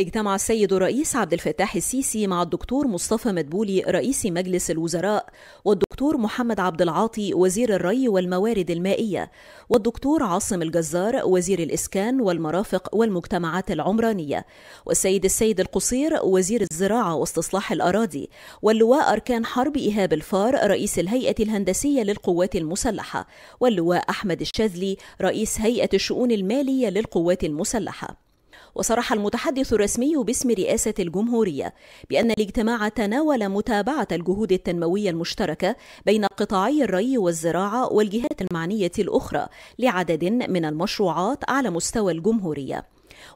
اجتمع السيد الرئيس عبد الفتاح السيسي مع الدكتور مصطفى مدبولي رئيس مجلس الوزراء والدكتور محمد عبد العاطي وزير الري والموارد المائية والدكتور عاصم الجزار وزير الإسكان والمرافق والمجتمعات العمرانية والسيد السيد القصير وزير الزراعة واستصلاح الأراضي واللواء أركان حرب إيهاب الفار رئيس الهيئة الهندسية للقوات المسلحة واللواء أحمد الشاذلي رئيس هيئة الشؤون المالية للقوات المسلحة وصرح المتحدث الرسمي باسم رئاسة الجمهورية بأن الاجتماع تناول متابعة الجهود التنموية المشتركة بين قطاعي الري والزراعة والجهات المعنية الأخرى لعدد من المشروعات على مستوى الجمهورية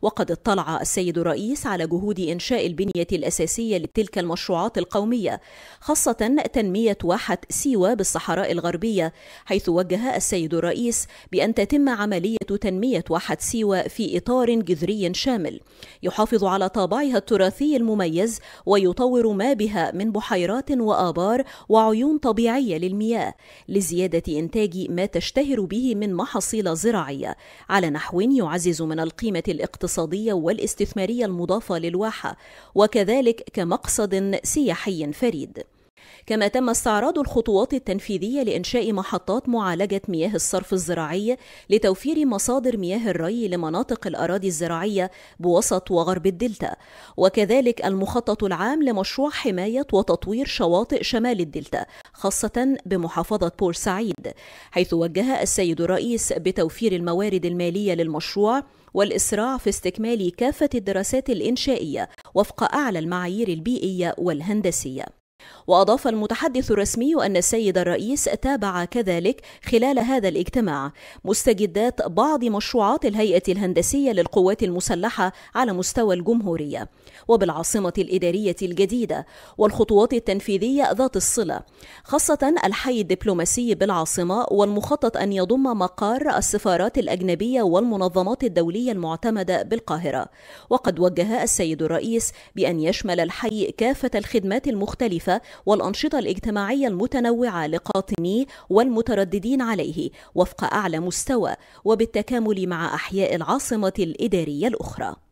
وقد اطلع السيد الرئيس على جهود إنشاء البنية الأساسية لتلك المشروعات القومية خاصة تنمية واحة سيوة بالصحراء الغربية حيث وجه السيد الرئيس بأن تتم عملية تنمية واحة سيوة في إطار جذري شامل يحافظ على طابعها التراثي المميز ويطور ما بها من بحيرات وآبار وعيون طبيعية للمياه لزيادة إنتاج ما تشتهر به من محاصيل زراعية على نحو يعزز من القيمة الإقتصادية الاقتصادية والاستثمارية المضافة للواحة وكذلك كمقصد سياحي فريد كما تم استعراض الخطوات التنفيذية لإنشاء محطات معالجة مياه الصرف الزراعي لتوفير مصادر مياه الري لمناطق الأراضي الزراعية بوسط وغرب الدلتا وكذلك المخطط العام لمشروع حماية وتطوير شواطئ شمال الدلتا خاصة بمحافظة بورسعيد حيث وجه السيد الرئيس بتوفير الموارد المالية للمشروع والإسراع في استكمال كافة الدراسات الإنشائية وفق أعلى المعايير البيئية والهندسية وأضاف المتحدث الرسمي أن السيد الرئيس تابع كذلك خلال هذا الاجتماع مستجدات بعض مشروعات الهيئة الهندسية للقوات المسلحة على مستوى الجمهورية وبالعاصمة الإدارية الجديدة والخطوات التنفيذية ذات الصلة خاصة الحي الدبلوماسي بالعاصمة والمخطط أن يضم مقار السفارات الأجنبية والمنظمات الدولية المعتمدة بالقاهرة وقد وجه السيد الرئيس بأن يشمل الحي كافة الخدمات المختلفة المختلفة والأنشطة الاجتماعية المتنوعة لقاطنيه والمترددين عليه وفق أعلى مستوى وبالتكامل مع أحياء العاصمة الإدارية الأخرى